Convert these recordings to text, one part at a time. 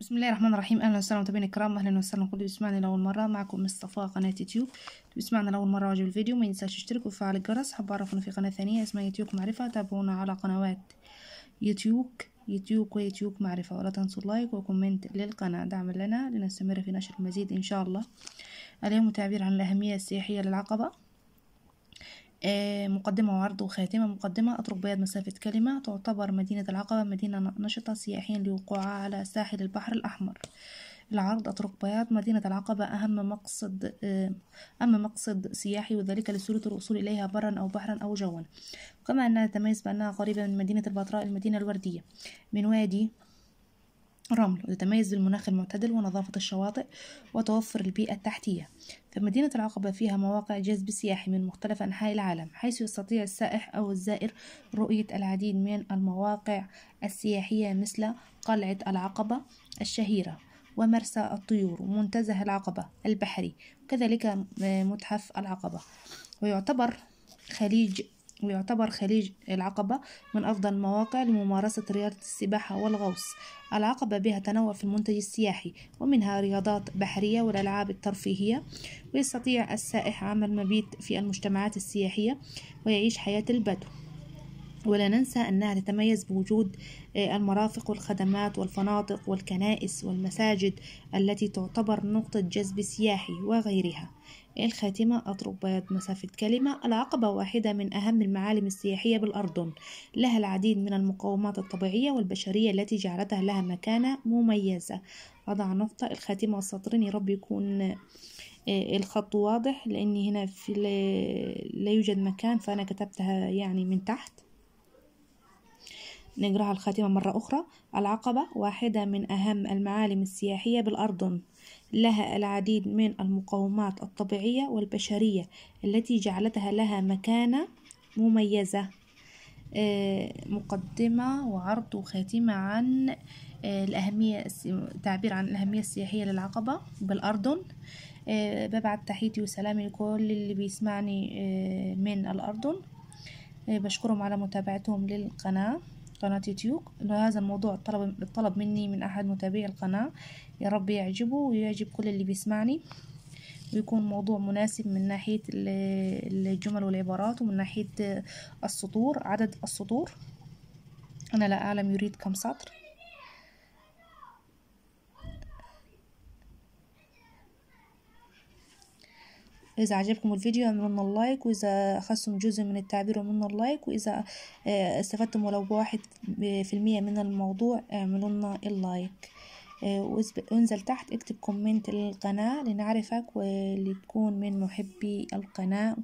بسم الله الرحمن الرحيم اهلا وسهلا متابعينا الكرام اهلا وسهلا كل اللي بيسمعنا لاول مره معكم مصطفى قناه يوتيوب اللي بيسمعنا لاول مره واجب الفيديو ما ينساش يشترك ويفعل الجرس حاب اعرفنا في قناه ثانيه اسمها يوتيوب معرفه تابعونا على قنوات يوتيوب يوتيوب ويوتيوب معرفه ولا تنسوا اللايك وكومنت للقناه دعما لنا لنستمر في نشر المزيد ان شاء الله اليوم تعبير عن الاهميه السياحيه للعقبه آه، مقدمة وعرض وخاتمة مقدمة أترك بياض مسافة كلمة تعتبر مدينة العقبة مدينة نشطة سياحيا لوقوعها على ساحل البحر الأحمر العرض أترك بياض مدينة العقبة أهم مقصد أما آه، مقصد سياحي وذلك لسهولة الوصول إليها برا أو بحرا أو جوا كما أنها تتميز بأنها قريبة من مدينة البتراء المدينة الوردية من وادي الرمل وتتميز بالمناخ المعتدل ونظافة الشواطئ وتوفر البيئة التحتية فمدينة العقبة فيها مواقع جذب سياحي من مختلف أنحاء العالم حيث يستطيع السائح أو الزائر رؤية العديد من المواقع السياحية مثل قلعة العقبة الشهيرة ومرسى الطيور ومنتزه العقبة البحري وكذلك متحف العقبة ويعتبر خليج ويعتبر خليج العقبة من أفضل المواقع لممارسة رياضة السباحة والغوص العقبة بها تنوع في المنتج السياحي ومنها رياضات بحرية والألعاب الترفيهية ويستطيع السائح عمل مبيت في المجتمعات السياحية ويعيش حياة البدو ولا ننسى أنها تتميز بوجود آه، المرافق والخدمات والفنادق والكنائس والمساجد التي تعتبر نقطة جذب سياحي وغيرها الخاتمة أطرق بياض مسافة كلمة العقبة واحدة من أهم المعالم السياحية بالأردن لها العديد من المقومات الطبيعية والبشرية التي جعلتها لها مكانة مميزة أضع نقطة الخاتمة والسطرين يا رب يكون آه، الخط واضح لأن هنا في لا يوجد مكان فأنا كتبتها يعني من تحت نقرأها الخاتمة مرة أخرى العقبة واحدة من أهم المعالم السياحية بالأردن لها العديد من المقومات الطبيعية والبشرية التي جعلتها لها مكانة مميزة آه، مقدمة وعرض وخاتمة عن آه، الأهمية تعبير عن الأهمية السياحية للعقبة بالأردن آه، ببعت تحيتي وسلامي لكل اللي بيسمعني من الأردن بشكرهم على متابعتهم للقناة قناة يوتيوب هذا الموضوع طلب الطلب مني من أحد متابعي القناة يا رب يعجبه ويعجب كل اللي بيسمعني ويكون موضوع مناسب من ناحية الجمل والعبارات ومن ناحية السطور عدد السطور أنا لا أعلم يريد كم سطر إذا عجبكم الفيديو اعملولنا اللايك وإذا أخذتم جزء من التعبير اعملولنا اللايك وإذا آه، استفدتم ولو واحد في المية من الموضوع اعملولنا اللايك آه، وانزل تحت اكتب كومنت للقناة لنعرفك ولتكون من محبي القناة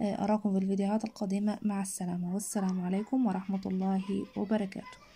آه، أراكم في الفيديوهات القادمة مع السلامة والسلام عليكم ورحمة الله وبركاته